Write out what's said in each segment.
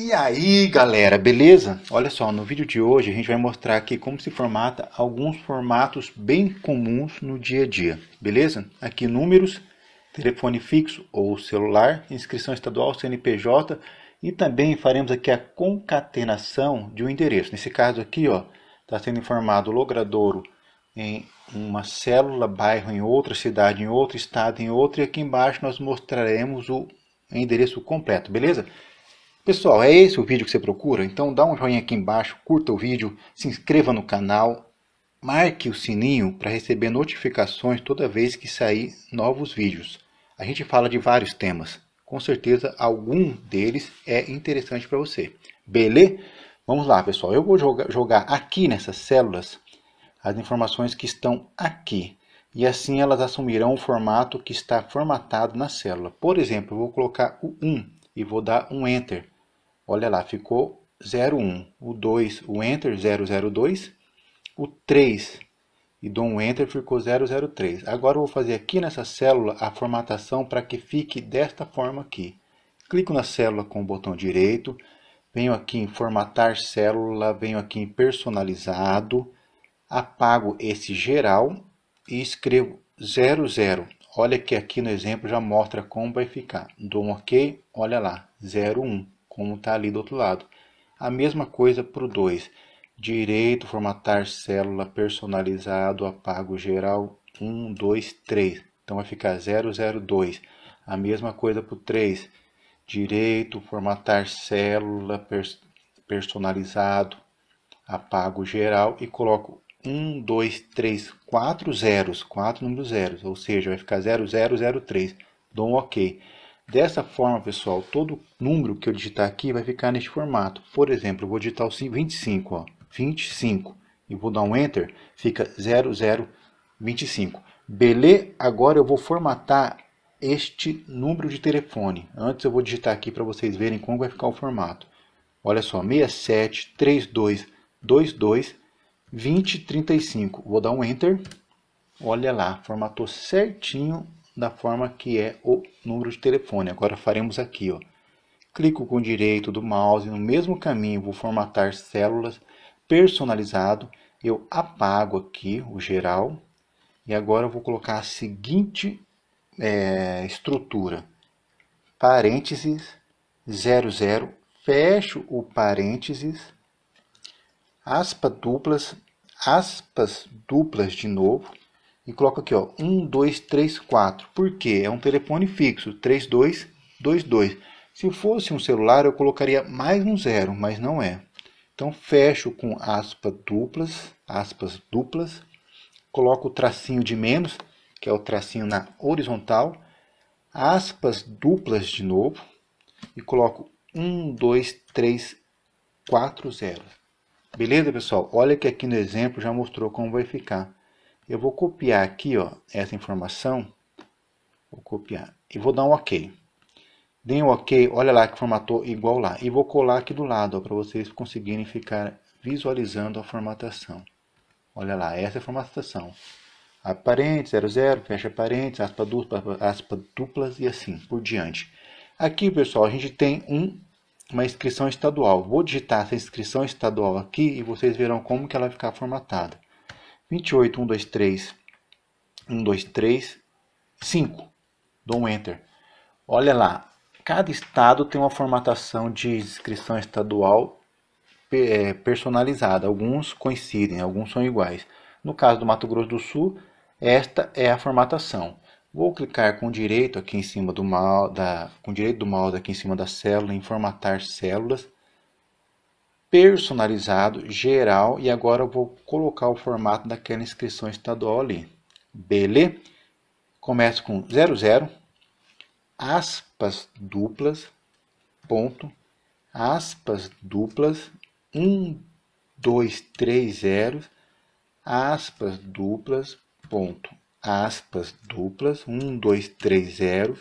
E aí galera, beleza? Olha só, no vídeo de hoje a gente vai mostrar aqui como se formata alguns formatos bem comuns no dia a dia, beleza? Aqui números, telefone fixo ou celular, inscrição estadual, CNPJ e também faremos aqui a concatenação de um endereço. Nesse caso aqui, ó, está sendo informado logradouro em uma célula, bairro em outra cidade, em outro estado, em outro e aqui embaixo nós mostraremos o endereço completo, beleza? Pessoal, é esse o vídeo que você procura? Então dá um joinha aqui embaixo, curta o vídeo, se inscreva no canal, marque o sininho para receber notificações toda vez que sair novos vídeos. A gente fala de vários temas, com certeza algum deles é interessante para você. Beleza? Vamos lá, pessoal. Eu vou jogar, aqui nessas células as informações que estão aqui. E assim elas assumirão o formato que está formatado na célula. Por exemplo, eu vou colocar o 1 e vou dar um Enter. Olha lá, ficou 01. O 2, o Enter, 002. O 3 e dou um Enter, ficou 003. Agora eu vou fazer aqui nessa célula a formatação para que fique desta forma aqui. Clico na célula com o botão direito, venho aqui em formatar célula, venho aqui em personalizado, apago esse geral e escrevo 00. Olha que aqui no exemplo já mostra como vai ficar. Dou um OK, olha lá, 01 como está ali do outro lado. A mesma coisa para o 2. Direito, formatar célula, personalizado, apago geral, 1, 2, 3. Então vai ficar 002. A mesma coisa para o 3. Direito, formatar célula, pers personalizado, apago geral e coloco 1, 2, 3, 4 zeros, 4 números zeros, ou seja, vai ficar 0003. Dou um OK. Dessa forma, pessoal, todo número que eu digitar aqui vai ficar neste formato. Por exemplo, eu vou digitar o 25, ó, 25, e vou dar um Enter, fica 0025. Beleza? Agora eu vou formatar este número de telefone. Antes eu vou digitar aqui para vocês verem como vai ficar o formato. Olha só, 6732222035. Vou dar um Enter. Olha lá, formatou certinho da forma que é o número de telefone. Agora faremos aqui, ó. Clico com o direito do mouse no mesmo caminho, vou formatar células personalizado. Eu apago aqui o geral e agora eu vou colocar a seguinte é, estrutura: parênteses 00, fecho o parênteses, aspas duplas, aspas duplas de novo, e coloco aqui, ó, 1234. Por quê? É um telefone fixo, 3222. Se fosse um celular, eu colocaria mais um zero, mas não é. Então, fecho com aspas duplas, aspas duplas, coloco o tracinho de menos, que é o tracinho na horizontal, aspas duplas de novo, e coloco 12340. Beleza, pessoal? Olha que aqui no exemplo já mostrou como vai ficar. Eu vou copiar aqui ó, essa informação, vou copiar e vou dar um OK. Dei um OK, olha lá que formatou igual lá. E vou colar aqui do lado para vocês conseguirem ficar visualizando a formatação. Olha lá, essa é a formatação. Aparente 00, fecha parênteses, aspa duplas, aspa duplas e assim por diante. Aqui, pessoal, a gente tem um, uma inscrição estadual. Vou digitar essa inscrição estadual aqui e vocês verão como que ela vai ficar formatada. 28, 1, 2, 3, 1, 2, 3, 5. Dou um Enter. Olha lá, cada estado tem uma formatação de inscrição estadual é, personalizada. Alguns coincidem, alguns são iguais. No caso do Mato Grosso do Sul, esta é a formatação. Vou clicar com direito aqui em cima do mouse, da, com direito do mouse aqui em cima da célula em formatar células personalizado, geral e agora eu vou colocar o formato daquela inscrição estadual ali. Beleza? Começa com 00, aspas duplas, ponto, aspas duplas, 1, 2, 3 zeros, aspas duplas, ponto, aspas duplas, 1, 2, 3 zeros,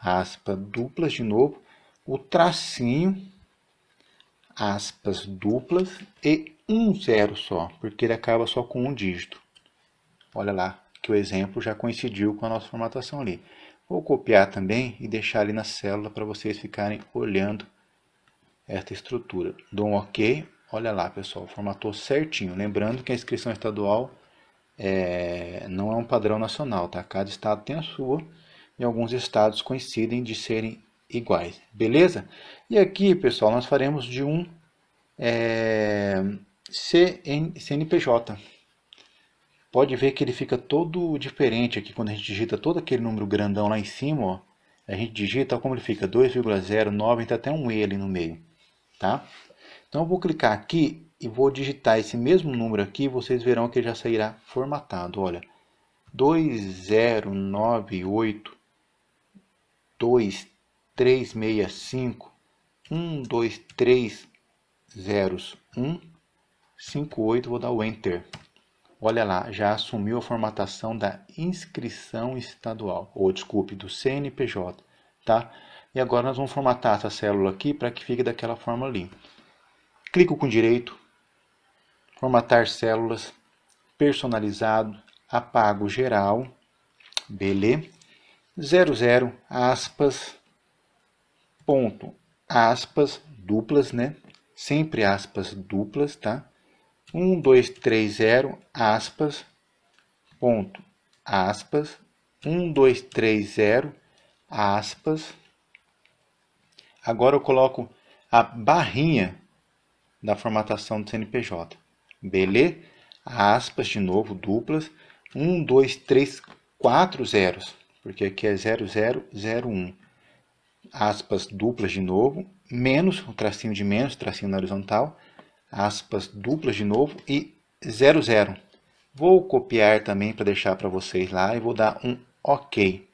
aspas duplas de novo, o tracinho aspas duplas e um zero só, porque ele acaba só com um dígito. Olha lá que o exemplo já coincidiu com a nossa formatação ali. Vou copiar também e deixar ali na célula para vocês ficarem olhando esta estrutura. Dou um OK. Olha lá, pessoal, formatou certinho. Lembrando que a inscrição estadual é, não é um padrão nacional, tá? Cada estado tem a sua. E alguns estados coincidem de serem iguais, beleza? E aqui, pessoal, nós faremos de um é, CN, CNPJ. Pode ver que ele fica todo diferente aqui quando a gente digita todo aquele número grandão lá em cima, ó. A gente digita, como ele fica, 2,09, e tá até um E ali no meio, tá? Então eu vou clicar aqui e vou digitar esse mesmo número aqui, vocês verão que ele já sairá formatado, olha. 2098 365 123 01 58, vou dar o Enter. Olha lá, já assumiu a formatação da inscrição estadual, ou desculpe, do CNPJ, tá? E agora nós vamos formatar essa célula aqui para que fique daquela forma ali. Clico com direito, formatar células, personalizado, apago geral, beleza? 00, aspas, ponto, aspas duplas, né? Sempre aspas duplas, tá? 1, 2, 3, 0, aspas, ponto, aspas, 1, 2, 3, 0, aspas. Agora eu coloco a barrinha da formatação do CNPJ. Beleza? Aspas de novo, duplas. 1, 2, 3, 4 zeros. Porque aqui é 0, 0, 0, 1 aspas duplas de novo, menos, o tracinho de menos, tracinho na horizontal, aspas duplas de novo e 00. Zero, Vou copiar também para deixar para vocês lá e vou dar um OK.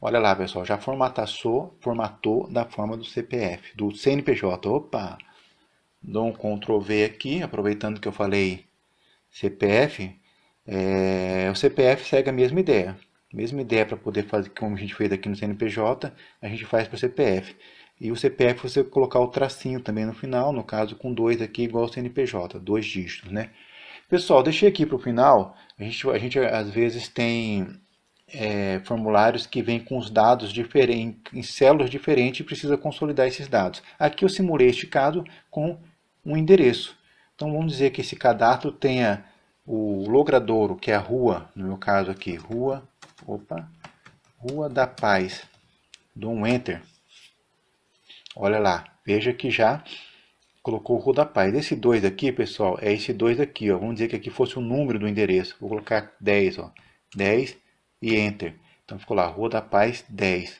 Olha lá, pessoal, já formatou, formatou da forma do CPF, do CNPJ. Opa! Dou um Ctrl V aqui, aproveitando que eu falei CPF. É, o CPF segue a mesma ideia. Mesma ideia para poder fazer como a gente fez aqui no CNPJ, a gente faz para o CPF. E o CPF você colocar o tracinho também no final, no caso com dois aqui igual ao CNPJ, dois dígitos, né? Pessoal, deixei aqui para o final, a gente, a gente às vezes tem é, formulários que vêm com os dados diferentes, em células diferentes e precisa consolidar esses dados. Aqui eu simulei este caso com um endereço. Então vamos dizer que esse cadastro tenha o logradouro, que é a rua, no meu caso aqui, rua Opa, Rua da Paz. Dou um Enter. Olha lá, veja que já colocou Rua da Paz. Esse 2 aqui, pessoal, é esse 2 aqui. Ó. Vamos dizer que aqui fosse o número do endereço. Vou colocar 10, ó. 10 e Enter. Então ficou lá, Rua da Paz 10.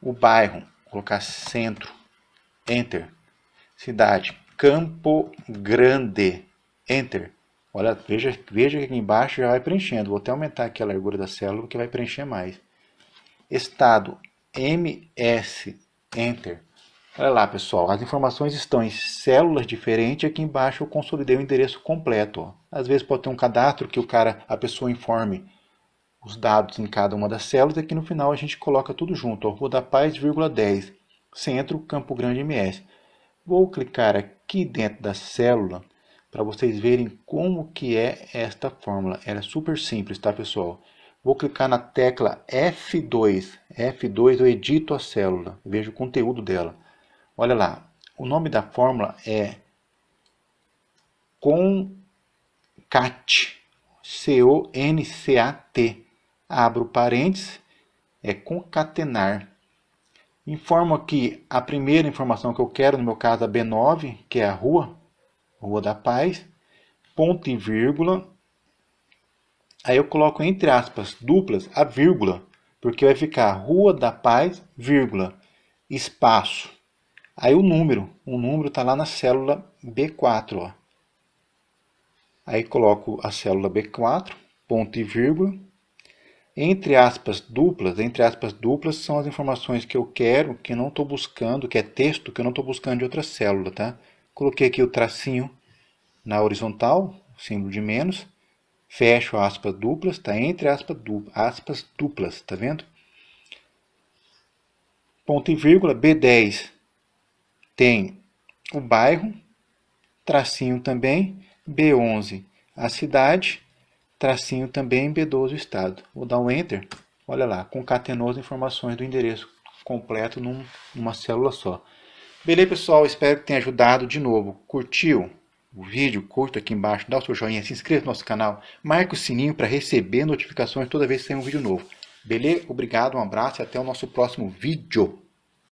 O bairro, vou colocar Centro, Enter. Cidade, Campo Grande, Enter. Olha, veja, veja que aqui embaixo já vai preenchendo. Vou até aumentar aqui a largura da célula que vai preencher mais. Estado MS, Enter. Olha lá, pessoal. As informações estão em células diferentes. Aqui embaixo eu consolidei o endereço completo. Ó. Às vezes pode ter um cadastro que o cara, a pessoa informe os dados em cada uma das células. Aqui no final a gente coloca tudo junto. Ó. Rua da Paz, vírgula 10. Centro, Campo Grande MS. Vou clicar aqui dentro da célula para vocês verem como que é esta fórmula. Ela é super simples, tá pessoal? Vou clicar na tecla F2. F2 eu edito a célula, vejo o conteúdo dela. Olha lá, o nome da fórmula é CONCAT. C-O-N-C-A-T. Abro parênteses, é concatenar. Informo aqui a primeira informação que eu quero, no meu caso a B9, que é a rua, Rua da Paz, ponto e vírgula. Aí eu coloco entre aspas duplas a vírgula, porque vai ficar Rua da Paz, vírgula, espaço. Aí o número, o número está lá na célula B4. Ó. Aí coloco a célula B4, ponto e vírgula. Entre aspas duplas, entre aspas duplas são as informações que eu quero, que não estou buscando, que é texto, que eu não estou buscando de outra célula, tá? Coloquei aqui o tracinho na horizontal, símbolo de menos. Fecho aspas duplas, está entre aspas, du aspas duplas, está vendo? Ponto e vírgula, B10 tem o bairro, tracinho também, B11 a cidade, tracinho também, B12 o estado. Vou dar um Enter, olha lá, concatenou as informações do endereço completo num, numa célula só. Beleza, pessoal? Espero que tenha ajudado de novo. Curtiu o vídeo? Curta aqui embaixo, dá o seu joinha, se inscreva no nosso canal, marca o sininho para receber notificações toda vez que tem um vídeo novo. Beleza? Obrigado, um abraço e até o nosso próximo vídeo.